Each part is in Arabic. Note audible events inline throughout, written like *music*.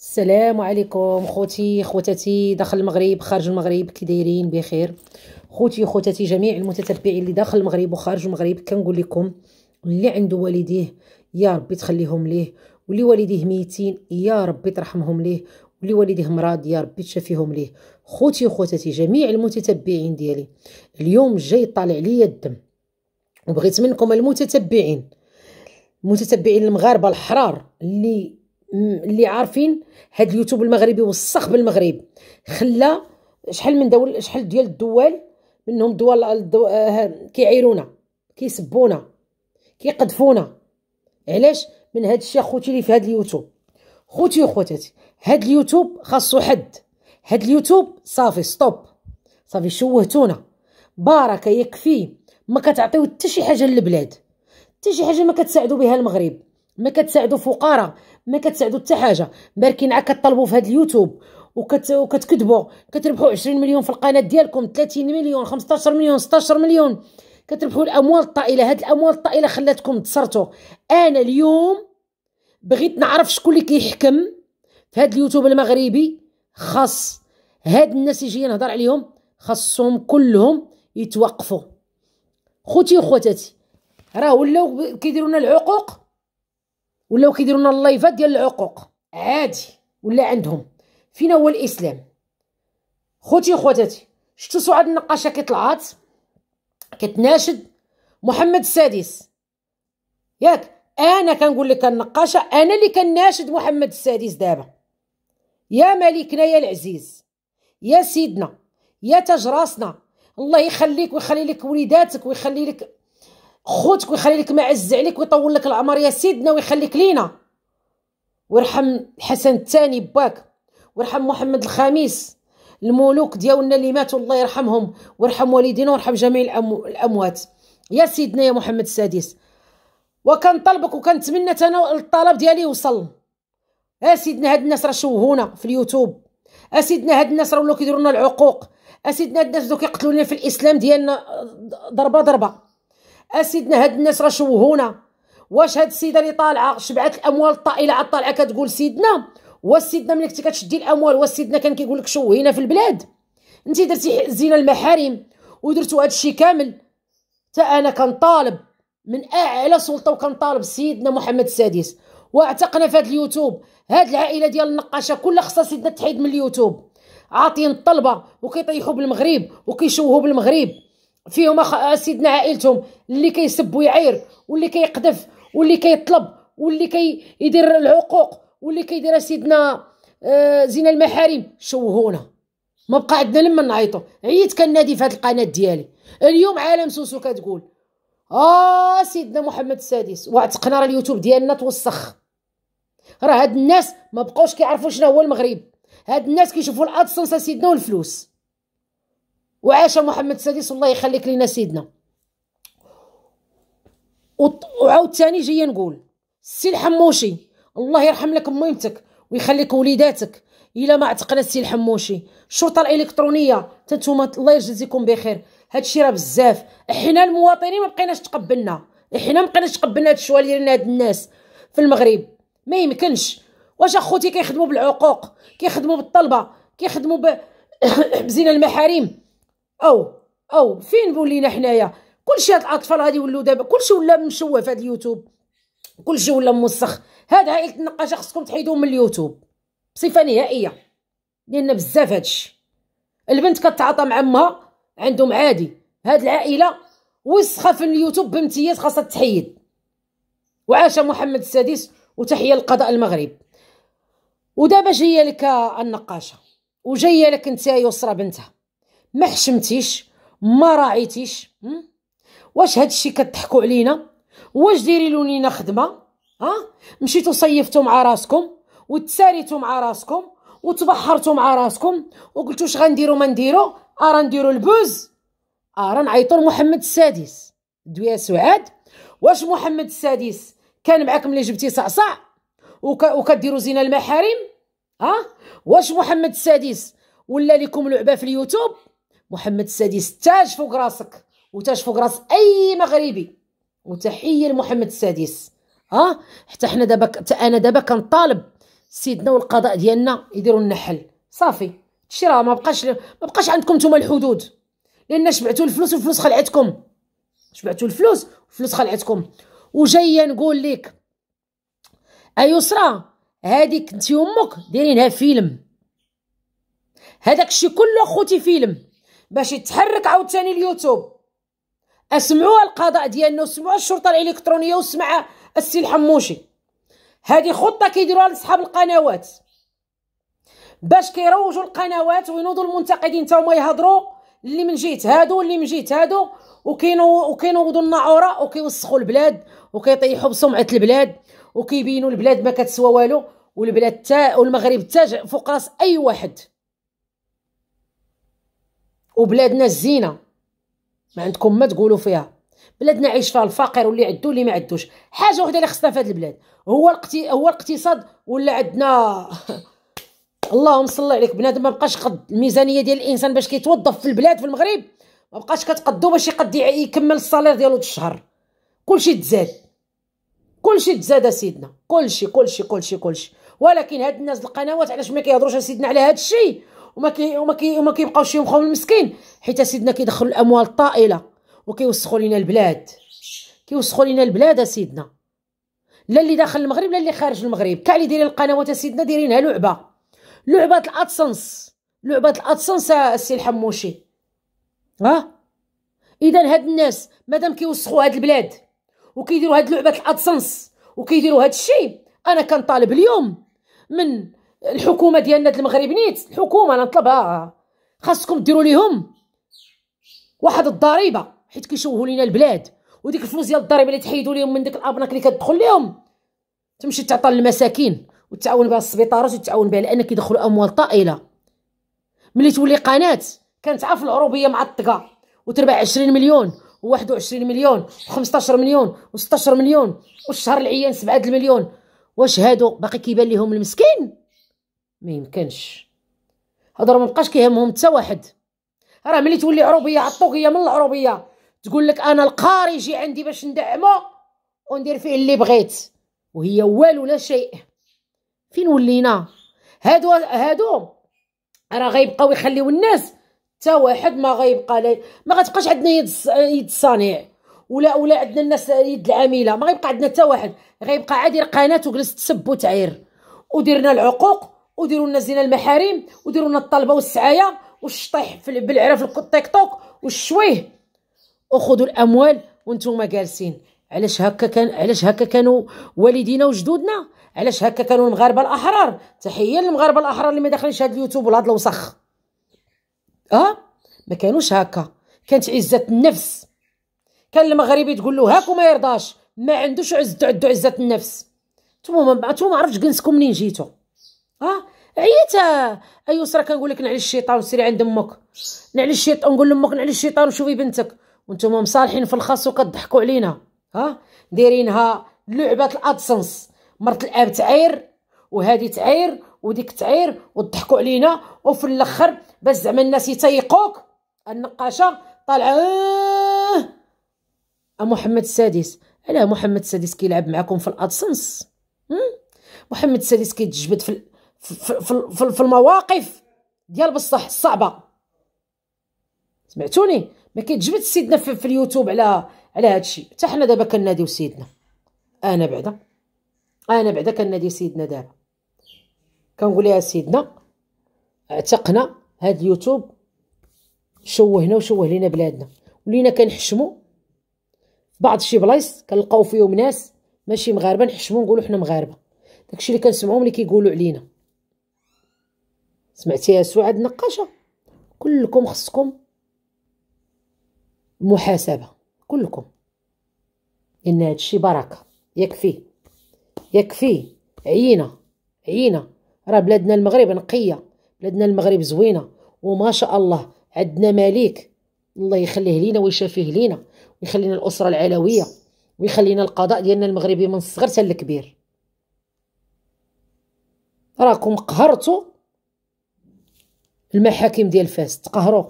السلام عليكم خوتي خوتاتي داخل المغرب خارج المغرب كي دايرين بخير خوتي خوتاتي جميع المتتبعين اللي داخل المغرب وخارج المغرب كنقول لكم اللي عنده والديه يا ربي تخليهم ليه واللي والديه ميتين يا ربي ترحمهم ليه واللي والديه مراد يا ربي تشافيهم ليه خوتي خوتاتي جميع المتتبعين ديالي اليوم جاي طالع ليا الدم وبغيت منكم المتتبعين المتتبعين المغاربه الحرار اللي اللي عارفين هاد اليوتيوب المغربي وسخ بالمغرب خلى شحال من دول شحال ديال الدول منهم دول الدو... آه... كيعيرونا كيسبونا كيقذفونا علاش من هاد الشيء اخوتي اللي في هاد اليوتيوب خوتي وخواتاتي هاد اليوتيوب خاصو حد هاد اليوتيوب صافي ستوب صافي شوهتونا باركه يكفي ما كتعطيو حتى شي حاجه للبلاد حتى شي حاجه ما كتساعدوا بها المغرب ما كتساعدوا فقراء ما كتساعدوا حتى حاجه باركين عا كطلبوا في هذا اليوتيوب وكت وكتكذبوا كتربحوا 20 مليون في القناه ديالكم 30 مليون 15 مليون 16 مليون كتربحوا الاموال الطائله هاد الاموال الطائله خلاتكم تسرتوا انا اليوم بغيت نعرف شكون اللي كيحكم في هاد اليوتيوب المغربي خاص هاد الناس اللي نهضر عليهم خاصهم كلهم يتوقفوا خوتي وخواتاتي راه ولاو كيديروا العقوق ولاو كيديروا لنا اللايفات ديال العقوق عادي ولا عندهم فينا هو الاسلام خوتي وخواتاتي شفتوا سعاد النقاشه كيطلعات كتناشد محمد السادس ياك انا كنقول لك النقاشه انا اللي كناشد محمد السادس دابا يا ملكنا يا العزيز يا سيدنا يا تاج راسنا الله يخليك ويخلي لك وليداتك ويخلي لك خوتك ويخلي لك معز عليك ويطول لك العمر يا سيدنا ويخليك لينا ويرحم الحسن الثاني باك ويرحم محمد الخامس الملوك ديالنا اللي ماتوا الله يرحمهم ويرحم والدينا ويرحم جميع الأمو... الاموات يا سيدنا يا محمد السادس وكنطلبك وكنتمنى انا الطلب ديالي يوصل يا سيدنا هاد الناس راه شوهونا في اليوتيوب يا سيدنا هاد الناس راه ولاو كيديروا لنا العقوق يا سيدنا هاد الناس دوك كيقتلوا لنا في الاسلام ديالنا ضربه ضربه اسيدنا هاد الناس راه شوهونا واش هاد السيده اللي طالعه شبعت الاموال الطائله عاد طالعه كتقول سيدنا واش سيدنا ملي كنتي كتشدي الاموال واش سيدنا كان كيقول لك شوهينا في البلاد انت درتي زينه المحارم ودرتو هادشي كامل حتى انا كنطالب من اعلى سلطه وكنطالب سيدنا محمد السادس واعتقنا في هاد اليوتيوب هاد العائله ديال النقاشه كلها خصها سيدنا تحيد من اليوتيوب عاطين الطلبه وكيطيحوا بالمغرب وكيشوهوا بالمغرب فيهم أخ... سيدنا عائلتهم اللي كيسب ويعير واللي كيقذف واللي كيطلب واللي كيدير العقوق واللي كيدير سيدنا آه المحارم شوهونا ما بقى عندنا لما نعيطوا عييت كنادي في هذه القناه ديالي اليوم عالم سوسو كتقول اه سيدنا محمد السادس واعتقنا راه اليوتيوب ديالنا توسخ راه هاد الناس ما بقاوش كيعرفوا شنو هو المغرب هاد الناس كيشوفوا الادسنس سيدنا والفلوس وعاش محمد السادس الله يخليك لنا سيدنا وعاود ثاني جايه نقول السي الحموشي الله يرحم لك ميمتك ويخليك وليداتك الا ما اعتقنا السي الحموشي الشرطه الالكترونيه تنتوما الله يجزيكم بخير هادشي راه بزاف حنا المواطنين ما بقيناش تقبلنا حنا ما بقيناش تقبلنا هاد الشواليه ديال هاد الناس في المغرب ما يمكنش واش اخوتي كيخدموا بالعقوق كيخدموا بالطلبه كيخدموا ب... *coughs* بزين المحاريم او او فين ولينا حنايا كلشي هاد الاطفال غادي يولوا دابا كلشي ولا مشوه في هاد اليوتيوب كلشي ولا موسخ هاد عائله النقاشه خصكم تحيدوه من اليوتيوب بصفه نهائيه لان بزاف هادشي البنت كتعاطى مع امها عندهم عادي هاد العائله وسخه في اليوتيوب بامتياز خاصها تحيد وعاش محمد السادس وتحيه القضاء المغرب ودابا جايه لك النقاشه وجايه لك انت يسرى بنتها ما حشمتيش ما راعيتيش واش هادشي كتضحكوا علينا واش ديري لينا خدمه ها مشيتو صيفتو مع راسكم وتساريتو مع راسكم وتبحرتو مع راسكم وقلتو اش غنديرو ما نديرو ارا نديرو البوز ارا نعيطو لمحمد السادس دويا سعاد واش محمد السادس كان معاك ملي جبتي صعصع وك... وكديروا زين المحارم ها واش محمد السادس ولا لكم لعبه في اليوتيوب محمد السادس تاج فوق راسك وتاج فوق راس اي مغربي وتحيه لمحمد السادس ها حتى حنا دابا ك... انا دابا كنطالب سيدنا والقضاء ديالنا يديروا لنا حل صافي هادشي راه ما بقاش ما بقاش عندكم نتوما الحدود لان شبعتوا الفلوس والفلوس خلعتكم شبعتوا الفلوس والفلوس خلعتكم وجايه نقول لك ايسرى هذيك انت امك دايرينها فيلم هذاك الشيء كله اخوتي فيلم باش يتحرك عاوتاني اليوتيوب اسمعوا القضاء ديالنا وسمعوا الشرطه الالكترونيه وسمع السي الحموشي هذه خطه كيديروها لاصحاب القنوات باش كيروجوا القنوات وينوضوا المنتقدين تا هما يهضروا اللي من جهه هادو اللي من جهه هادو وكينوضوا الناعوره وكيوسخوا البلاد وكيطيحوا بسمعه البلاد وكيبينوا البلاد ما كتسوى والو والبلاد تا والمغرب تاج فوق راس اي واحد وبلادنا الزينه ما عندكم ما تقولوا فيها بلادنا عايش فيها الفقير واللي عدو واللي ما عدوش حاجه وحده اللي خصنا في هذه البلاد هو القتي... هو الاقتصاد ولا عندنا *laughs* اللهم صل عليك بنادم ما بقاش قد الميزانيه ديال الانسان باش كيتوظف في البلاد في المغرب ما بقاش كتقدو باش يقد يكمل الصالير ديالو في الشهر كلشي تزاد كلشي تزاد سيدنا كلشي كلشي كلشي كلشي ولكن هاد الناس القنوات علاش ما كيهضروش سيدنا على هاد الشيء وما كي وما كي وما كيبقاوش يمخهم المسكين حيت سيدنا كيدخل الاموال الطائله وكيوسخوا لينا البلاد كيوسخوا لينا البلاد سيدنا لا اللي داخل المغرب لا اللي خارج المغرب كاع اللي دايرين القنوات سيدنا دايرينها لعبه لعبه الادسنس لعبه الادسنس السي الحموشي ها اذا هاد الناس مادام كيوسخوا هاد البلاد وكيديروا هاد لعبه الادسنس وكيديروا هاد الشيء انا كنطالب اليوم من الحكومه ديالنا المغرب نيت الحكومه انا نطلبها خاصكم ديروا ليهم واحد الضريبه حيت كيشوهوا لينا البلاد وديك الفلوس ديال الضريبه اللي تحيدوا ليهم من ديك الابناك اللي كتدخل ليهم تمشي تعطى للمساكين وتعاون بها السبيطارات وتعاون بها لان كيدخلوا اموال طائله ملي تولي قناه كانت كنتعرف العروبيه معطقه وتربح 20 مليون و21 مليون و15 مليون و16 مليون والشهر العيان 7 المليون واش هادو باقي كيبان لهم المسكين ما يمكنش هضر ما بقاش كيهمهم حتى واحد راه ملي تولي عروبيه عطوكيه من العروبيه تقول لك انا الخارجي عندي باش ندعمه وندير فيه اللي بغيت وهي والو لا شيء فين ولينا هادو هادو راه غيبقاو يخليو الناس حتى واحد ما غيبقى لي ما غتبقاش عندنا يد يد الصانع ولا ولا عندنا الناس يد العامله ما غيبقى عندنا حتى واحد غيبقى عادي قناه وجلس تسب وتعير ودرنا العقوق وديروا لنا زين المحارم وديروا لنا الطلبه والسعايه والشطيح في في التيك توك والشويه وخذوا الاموال وانتم جالسين علاش هكا كان علاش هكا كانوا والدينا وجدودنا علاش هكا كانوا المغاربه الاحرار تحيه للمغاربه الاحرار اللي ما داخلينش هاد اليوتيوب ولا هذا الوسخ اه ما كانوش هكا كانت عزه النفس كان المغربي تقول له هاك وما يرضاش ما عندوش عزه عنده عزه النفس نتوما ما عرفتش جنسكم منين جيتو اه عييت اي اسره كنقول لك نعلي الشيطان وسيري عند امك نعلي الشيطان نقول لامك نعلي الشيطان وشوفي بنتك وانتم مصالحين في الخاص وكضحكوا علينا ها دايرينها لعبه الادسنس مرت الاب تعاير وهذه تعاير وديك تعاير وضحكوا علينا وفي الاخر باش زعما الناس يتيقوك النقاشه طالعه آه! محمد السادس علاه محمد السادس كيلعب معكم في الادسنس محمد السادس كيتجبد في في المواقف ديال بصح الصعبه سمعتوني ما كيتجبد سيدنا في اليوتيوب على على هذا الشيء حتى حنا دابا كناديو سيدنا انا بعدا انا بعدا كنادي سيدنا دابا كنقول يا سيدنا اعتقنا هاد اليوتيوب شوهنا وشوه لينا بلادنا ولينا كنحشموا بعض شي بلايص كنلقاو فيهم ناس ماشي مغاربه نحشموا نقولوا حنا مغاربه داكشي اللي كنسمعوهم اللي كيقولوا علينا يا سعاد نقاشه كلكم خصكم محاسبه كلكم ان هادشي بركه يكفي يكفي عينا عينا راه بلادنا المغرب نقيه بلادنا المغرب زوينه وما شاء الله عندنا مليك الله يخليه لينا ويشافيه لينا ويخلينا الاسره العلويه ويخلينا القضاء ديالنا المغربي من الصغر حتى الكبير راكم قهرتوا المحاكم ديال فاس تقهروا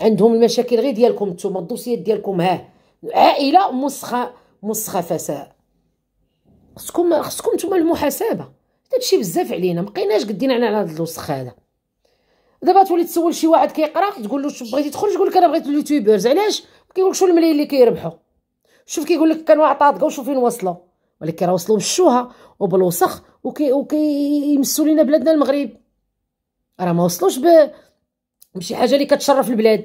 عندهم المشاكل غير ديالكم نتوما الدوسيات ديالكم ها عائله مسخه مسخه فاس خصكم خصكم نتوما المحاسبه هادشي بزاف علينا مبقيناش قدينا على هاد الوسخ هذا دابا تولي تسول شي واحد كيقرا تقول له شوف بغيتي تخرج يقول لك انا بغيت اليوتيوبرز علاش كيقول لك شو الملايين اللي كيربحوا شوف كيقول لك كانوا عطاطكا وشوف فين وصلوا ولكن راه وصلوا بالشوهه وبالوسخ وكيمسوا وكي لينا بلادنا المغرب راه ما وصلوش ب بشي حاجه اللي كتشرف البلاد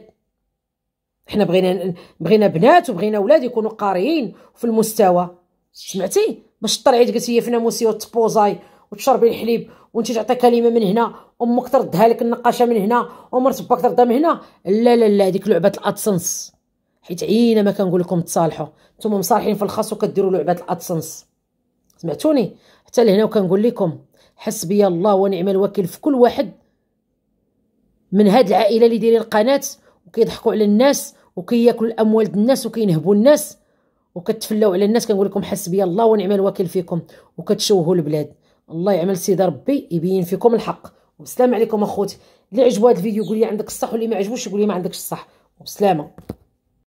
حنا بغينا بغينا بنات وبغينا ولاد يكونوا قاريين في المستوى سمعتي باش طلعت قالت لي في ناموسي وتبوزاي وتشربي الحليب وانت تعطي كلمه من هنا امك تردها لك النقاشه من هنا ومرت باك تردها من هنا لا لا لا هذيك لعبه الادسنس حيت عينا ما كنقول لكم تصالحوا نتوما مصالحين في الخاص وكديروا لعبه الادسنس سمعتوني حتى لهنا وكنقول لكم حسبي الله ونعم الوكيل في كل واحد من هاد العائله اللي دايرين القناه وكيضحكوا على الناس وكياكلوا الاموال الناس وكينهبوا الناس وكتفلاو على الناس كنقول لكم حسبي الله ونعم الوكيل فيكم وكتشوهوا البلاد الله يعمل سيدي ربي يبين فيكم الحق والسلام عليكم اخوتي اللي عجبو هذا الفيديو قول لي عندك الصح واللي ما عجبوش قول لي ما عندكش الصح وبسلامه